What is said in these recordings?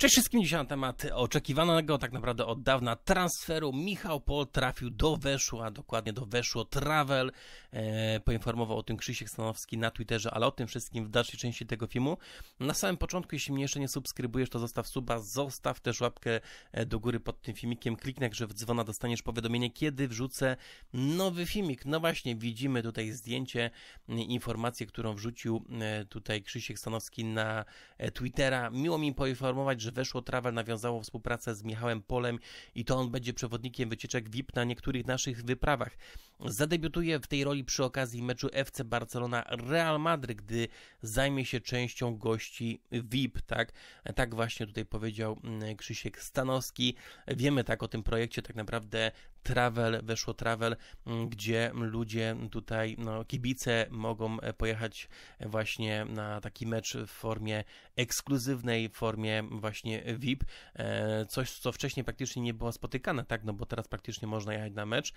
Cześć wszystkim dzisiaj na temat oczekiwanego tak naprawdę od dawna transferu. Michał Pol trafił do Weszła, dokładnie do Weszło Travel. E, poinformował o tym Krzysiek Stanowski na Twitterze, ale o tym wszystkim w dalszej części tego filmu. Na samym początku, jeśli mnie jeszcze nie subskrybujesz, to zostaw suba, zostaw też łapkę e, do góry pod tym filmikiem, kliknij, że w dzwona dostaniesz powiadomienie, kiedy wrzucę nowy filmik. No właśnie, widzimy tutaj zdjęcie, informację, którą wrzucił e, tutaj Krzysiek Stanowski na e, Twittera. Miło mi poinformować, że że Weszło Travel nawiązało współpracę z Michałem Polem i to on będzie przewodnikiem wycieczek VIP na niektórych naszych wyprawach. Zadebiutuje w tej roli przy okazji meczu FC Barcelona Real Madryt, gdy zajmie się częścią gości VIP, tak? Tak właśnie tutaj powiedział mm, Krzysiek Stanowski. Wiemy tak o tym projekcie, tak naprawdę travel, weszło travel, mm, gdzie ludzie tutaj, no, kibice mogą e, pojechać e, właśnie na taki mecz w formie ekskluzywnej, w formie właśnie VIP, e, coś, co wcześniej praktycznie nie było spotykane, tak, no bo teraz praktycznie można jechać na mecz,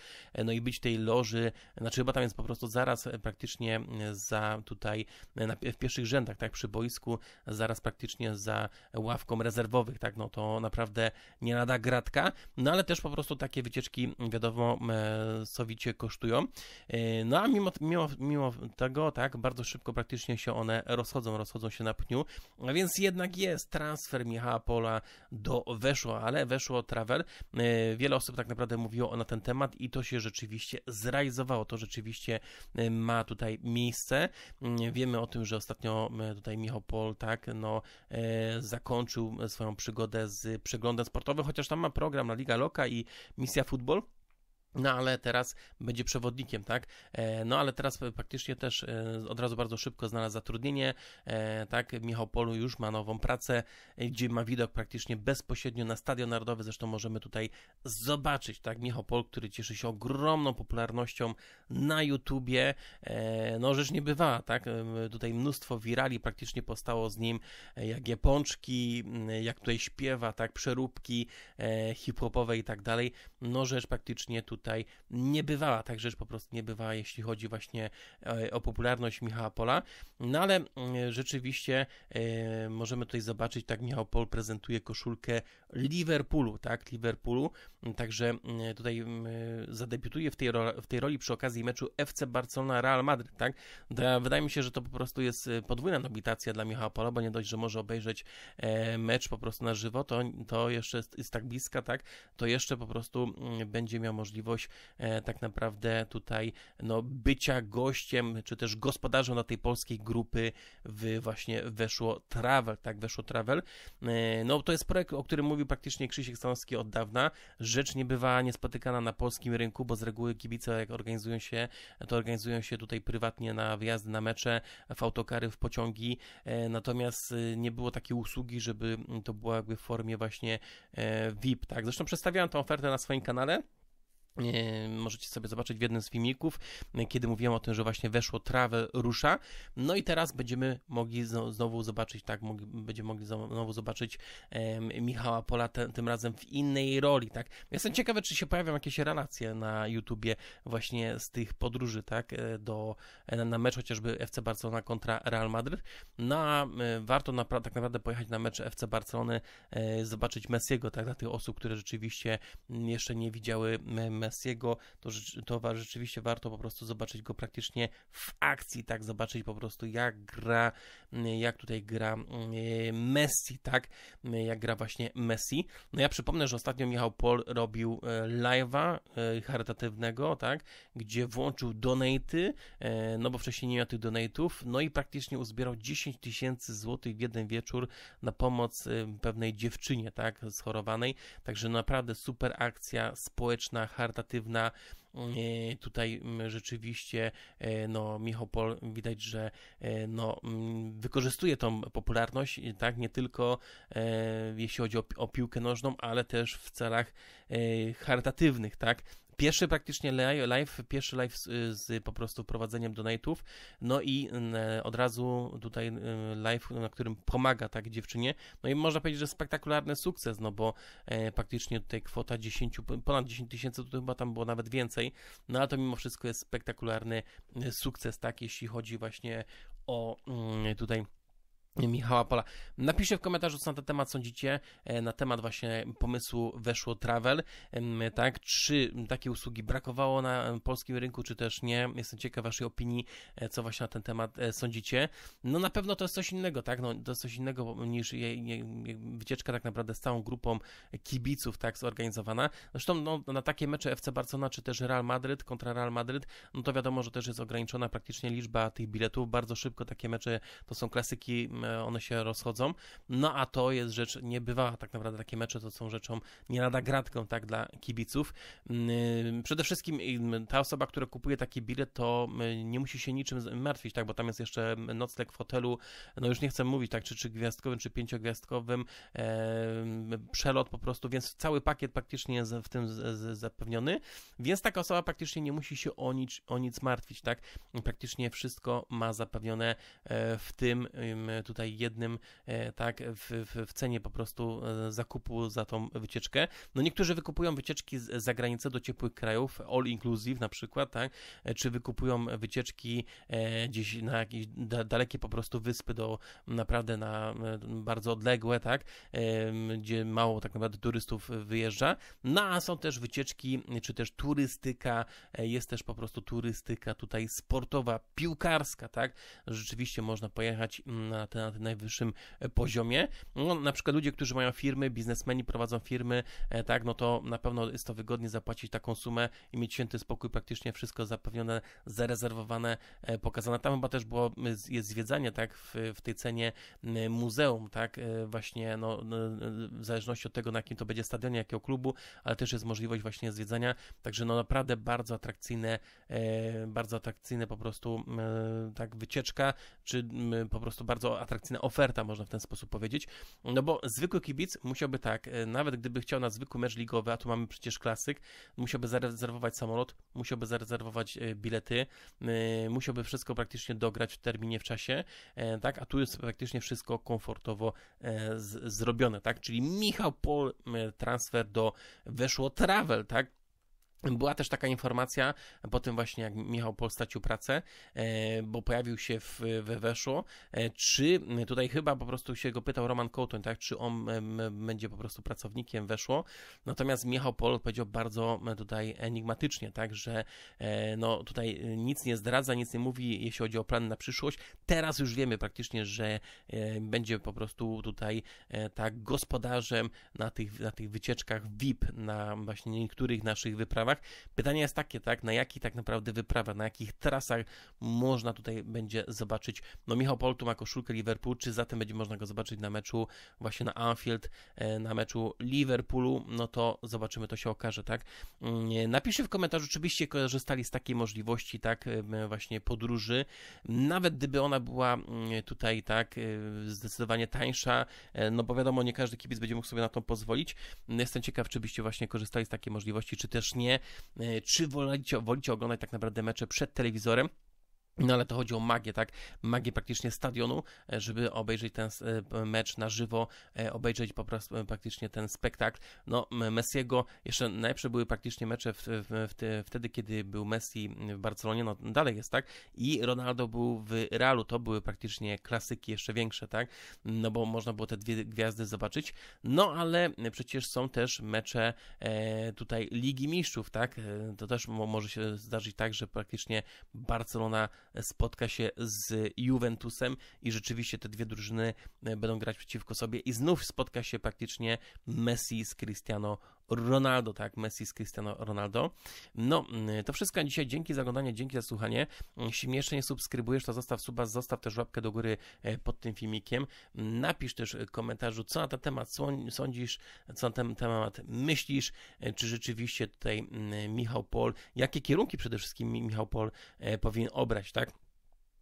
no i być tej loży, znaczy chyba tam jest po prostu zaraz praktycznie za tutaj na, w pierwszych rzędach, tak, przy boisku, zaraz praktycznie za ławką rezerwowych, tak, no to naprawdę nie lada gratka, no ale też po prostu takie wycieczki wiadomo, sowicie e, kosztują. E, no a mimo, mimo, mimo tego, tak, bardzo szybko praktycznie się one rozchodzą, rozchodzą się na pniu, a więc jednak jest transfer Michała Pola do Weszło, ale Weszło Travel. E, wiele osób tak naprawdę mówiło na ten temat i to się rzeczywiście zrealizowało, to rzeczywiście ma tutaj miejsce. Wiemy o tym, że ostatnio tutaj Michał Pol, tak, no, zakończył swoją przygodę z przeglądem sportowym, chociaż tam ma program na Liga Loka i Misja Futbol, no ale teraz będzie przewodnikiem, tak? E, no ale teraz praktycznie też e, od razu bardzo szybko znalazł zatrudnienie, e, tak? Michał Polu już ma nową pracę, gdzie ma widok praktycznie bezpośrednio na Stadion Narodowy, zresztą możemy tutaj zobaczyć, tak? Michał Pol, który cieszy się ogromną popularnością na YouTubie, no rzecz niebywała, tak? Tutaj mnóstwo wirali praktycznie powstało z nim, jak je pączki, jak tutaj śpiewa, tak? Przeróbki hip-hopowe i tak dalej, no rzecz praktycznie tutaj tutaj bywała tak rzecz po prostu nie bywała jeśli chodzi właśnie e, o popularność Michała Pola, no ale e, rzeczywiście e, możemy tutaj zobaczyć, tak Michał Pol prezentuje koszulkę Liverpoolu, tak, Liverpoolu, także tutaj zadebiutuje w tej, roli, w tej roli przy okazji meczu FC Barcelona-Real Madrid, tak, wydaje mi się, że to po prostu jest podwójna nobitacja dla Michała Pola, bo nie dość, że może obejrzeć mecz po prostu na żywo, to, to jeszcze jest, jest tak bliska, tak, to jeszcze po prostu będzie miał możliwość jakiegoś e, tak naprawdę tutaj no, bycia gościem, czy też gospodarzem na tej polskiej grupy w właśnie Weszło Travel, tak, Weszło Travel. E, no to jest projekt, o którym mówił praktycznie Krzysiek Stanowski od dawna. Rzecz nie bywa niespotykana na polskim rynku, bo z reguły kibice jak organizują się, to organizują się tutaj prywatnie na wyjazdy, na mecze, w autokary, w pociągi, e, natomiast nie było takiej usługi, żeby to była jakby w formie właśnie VIP, tak. Zresztą przedstawiałem tę ofertę na swoim kanale. Yy, możecie sobie zobaczyć w jednym z filmików, yy, kiedy mówiłem o tym, że właśnie weszło trawę rusza. No i teraz będziemy mogli znowu zobaczyć, tak, będziemy mogli znowu zobaczyć Michała Pola tym razem w innej roli, tak. Jestem ciekawy, czy się pojawią jakieś relacje na YouTubie właśnie z tych podróży, tak, e, do, e, na mecz chociażby FC Barcelona kontra Real Madryt. No a e, warto na, tak naprawdę pojechać na mecz FC Barcelony, zobaczyć Messiego, tak, dla tych osób, które rzeczywiście jeszcze nie widziały Messiego, to, to rzeczywiście warto po prostu zobaczyć go praktycznie w akcji, tak, zobaczyć po prostu jak gra, mm, jak tutaj gra mm, Messi, tak, mm, jak gra właśnie Messi. No ja przypomnę, że ostatnio Michał Pol robił e, live'a e, charytatywnego, tak, gdzie włączył donaty, e, no bo wcześniej nie miał tych donate'ów, no i praktycznie uzbierał 10 tysięcy złotych w jeden wieczór na pomoc pewnej dziewczynie, tak, schorowanej, także naprawdę super akcja społeczna, charytatywna, charytatywna. Mm, e, tutaj mm, rzeczywiście e, no, Michał Pol widać, że e, no, mm, wykorzystuje tą popularność, tak, nie tylko jeśli chodzi o, o piłkę nożną, ale też w celach charytatywnych, tak. Pierwszy praktycznie live, pierwszy live z, z po prostu prowadzeniem donate'ów, no i mm, e, od razu tutaj y, live, na którym pomaga tak dziewczynie, no i można powiedzieć, że spektakularny sukces, no bo praktycznie e, tutaj kwota 10, ponad 10 tysięcy, to chyba tam było nawet więcej, no ale to mimo wszystko jest spektakularny y, sukces, tak, jeśli chodzi właśnie o mm, tutaj Michała Pola. Napiszcie w komentarzu, co na ten temat sądzicie, e, na temat właśnie pomysłu Weszło Travel, tak? Czy takie usługi brakowało na polskim rynku, czy też nie? Jestem ciekaw waszej opinii, e, co właśnie na ten temat e, sądzicie. No na pewno to jest coś innego, tak? No, to jest coś innego niż wycieczka tak naprawdę z całą grupą kibiców, tak? Zorganizowana. Zresztą no, na takie mecze FC Barcelona, czy też Real Madryt kontra Real Madryt, no to wiadomo, że też jest ograniczona praktycznie liczba tych biletów. Bardzo szybko takie mecze to są klasyki E, one się rozchodzą. No a to jest rzecz niebywała, tak naprawdę takie mecze to są rzeczą nie lada gratką, tak, dla kibiców. Mm, y, przede wszystkim y, ta osoba, która kupuje taki bilet, to y, nie musi się niczym martwić, tak, bo tam jest jeszcze nocleg w hotelu, no już nie chcę mówić, tak, czy, czy gwiazdkowym, czy pięciogwiazdkowym, e, przelot po prostu, więc cały pakiet praktycznie jest w tym zapewniony, więc taka osoba praktycznie nie musi się o nic, o nic martwić, tak, praktycznie wszystko ma zapewnione e, w tym tutaj tutaj jednym, e, tak, w, w, w, cenie po prostu e, zakupu za tą wycieczkę. No niektórzy wykupują wycieczki z granicę do ciepłych krajów, all inclusive na przykład, tak, e, czy wykupują wycieczki gdzieś na jakieś dalekie po prostu wyspy do naprawdę na bardzo odległe, tak, gdzie mało tak naprawdę turystów wyjeżdża. No a są też wycieczki, czy też turystyka, jest też po prostu turystyka tutaj sportowa, piłkarska, tak, rzeczywiście można pojechać mm, na ten na tym najwyższym e, poziomie. No, na przykład ludzie, którzy mają firmy, biznesmeni prowadzą firmy, e, tak, no to na pewno jest to wygodnie zapłacić taką sumę i mieć święty spokój, praktycznie wszystko zapewnione, zarezerwowane, e, pokazane. Tam chyba też było, jest zwiedzanie, tak, w, w tej cenie muzeum, tak, właśnie, no, w zależności od tego, na jakim to będzie stadionie, jakiego klubu, ale też jest możliwość właśnie zwiedzania, także no naprawdę bardzo atrakcyjne, bardzo atrakcyjne po prostu, tak, wycieczka, czy po prostu bardzo atrakcyjne atrakcyjna oferta, można w ten sposób powiedzieć. No bo zwykły kibic musiałby tak, e, nawet gdyby chciał na zwykły mecz ligowy, a tu mamy przecież klasyk, musiałby zarezerwować samolot, musiałby zarezerwować e, bilety, e, musiałby wszystko praktycznie dograć w terminie, w czasie, tak? A tu jest praktycznie wszystko komfortowo zrobione, tak? Czyli Michał Pol transfer do Weszło Travel, tak? Była też taka informacja po tym właśnie, jak Michał Pol stracił pracę, e, bo pojawił się w, we Weszło, e, czy e, tutaj chyba po prostu się go pytał Roman Kołtoń, tak, czy on będzie po prostu pracownikiem Weszło, natomiast Michał Pol powiedział bardzo tutaj enigmatycznie, tak, że no tutaj nic nie zdradza, nic nie mówi, jeśli chodzi o plan na przyszłość. Teraz już wiemy praktycznie, że będzie po prostu tutaj tak gospodarzem na tych, na tych wycieczkach VIP, na właśnie niektórych naszych wyprawach, wyprawach. Pytanie jest takie, tak, na jakich tak naprawdę wyprawach, na jakich trasach można tutaj będzie zobaczyć, no Michał Poltu ma koszulkę Liverpool, czy zatem będzie można go zobaczyć na meczu właśnie na Anfield, e, na meczu Liverpoolu, no to zobaczymy, to się okaże, tak. Mm, e, napiszcie w komentarzu, czy byście korzystali z takiej możliwości, tak, e, właśnie podróży, nawet gdyby ona była mm, tutaj, tak, zdecydowanie tańsza, no bo wiadomo, nie każdy kibic będzie mógł sobie na to pozwolić. No, jestem ciekaw, czy byście właśnie korzystali z takiej możliwości, czy też nie. E, czy wolicie, wolicie oglądać tak naprawdę mecze przed telewizorem, no ale to chodzi o magię, tak? Magię praktycznie stadionu, e, żeby obejrzeć ten e, mecz na żywo, e, obejrzeć po prostu praktycznie ten spektakl. No Messiego, jeszcze najlepsze były praktycznie mecze w, w, w, wtedy, kiedy był Messi w Barcelonie, no dalej jest, tak? I Ronaldo był w Realu, to były praktycznie klasyki jeszcze większe, tak? No bo można było te dwie gwiazdy zobaczyć. No ale przecież są też mecze e, tutaj Ligi Mistrzów, tak? To też może się zdarzyć tak, że praktycznie Barcelona spotka się z Juventusem i rzeczywiście te dwie drużyny e, będą grać przeciwko sobie i znów spotka się praktycznie Messi z Cristiano Ronaldo, tak, Messi z Cristiano Ronaldo. No, mm, to wszystko dzisiaj. Dzięki za oglądanie, dzięki za słuchanie. Jeśli mm, jeszcze nie subskrybujesz, to zostaw suba, zostaw też łapkę do góry e, pod tym filmikiem. Mm, napisz też komentarzu, co na ten temat sądzisz, co na ten temat myślisz, e, czy rzeczywiście tutaj Michał Pol, jakie kierunki przede wszystkim Michał Pol e, powinien obrać, tak?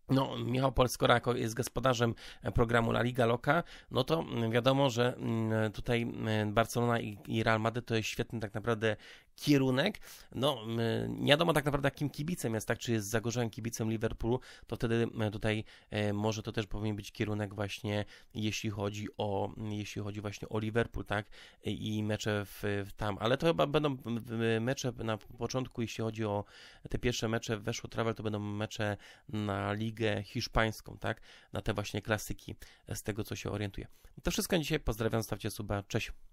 no, Michał Polskorako jest gospodarzem programu La Liga Loca, no to wiadomo, że mm, tutaj mm, Barcelona i Real Madrid to jest świetny tak naprawdę kierunek. No, mm, nie wiadomo tak naprawdę, jakim kibicem jest, tak? Czy jest zagorzałym kibicem Liverpoolu, to wtedy tutaj e, może to też powinien być kierunek właśnie, jeśli chodzi o, jeśli chodzi właśnie o Liverpool, tak? I mecze w, w tam. Ale to chyba będą mecze na początku, jeśli chodzi o te pierwsze mecze weszło travel, to będą mecze na Ligę ligę hiszpańską, tak? Na te właśnie klasyki, z tego co się orientuję. To wszystko dzisiaj. Pozdrawiam, stawcie suba. Cześć.